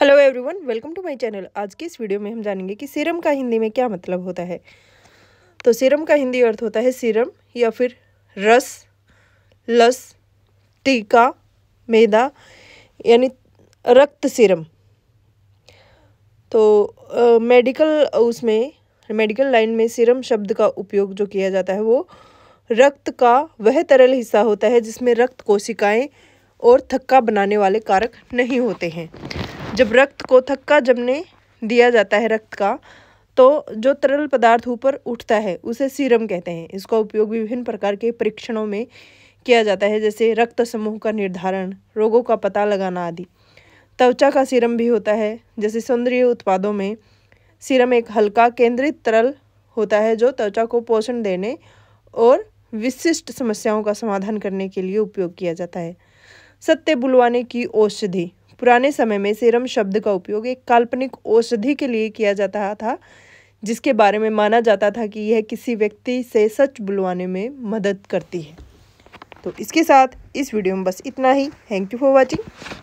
hello everyone welcome to my channel आज की इस वीडियो में हम जानेंगे कि सीरम का हिंदी में क्या मतलब होता है तो सीरम का हिंदी अर्थ होता है सीरम या फिर रस लस टीका मैदा यानी रक्त सीरम तो मेडिकल उसमें मेडिकल लाइन में सीरम शब्द का उपयोग जो किया जाता है वो रक्त का वह तरल हिस्सा होता है जिसमें रक्त कोशिकाएं और थक्का बनाने वाले कारक नहीं होते हैं जब रक्त को थक्का जमने दिया जाता है रक्त का तो जो तरल पदार्थ ऊपर उठता है उसे सीरम कहते हैं इसका उपयोग विभिन्न प्रकार के परीक्षणों में किया जाता है जैसे रक्त समूह का निर्धारण रोगों का पता लगाना आदि त्वचा का सीरम भी होता है जैसे सौंदर्य उत्पादों में सीरम एक हल्का केंद्रित तरल होता है जो त्वचा को पोषण देने और विशिष्ट समस्याओं का समाधान करने के लिए उपयोग किया जाता है सत्य बुलवाने की औषधि पुराने समय में सेरम शब्द का उपयोग एक काल्पनिक औषधि के लिए किया जाता था जिसके बारे में माना जाता था कि यह किसी व्यक्ति से सच बुलवाने में मदद करती है तो इसके साथ इस वीडियो में बस इतना ही थैंक यू फॉर वॉचिंग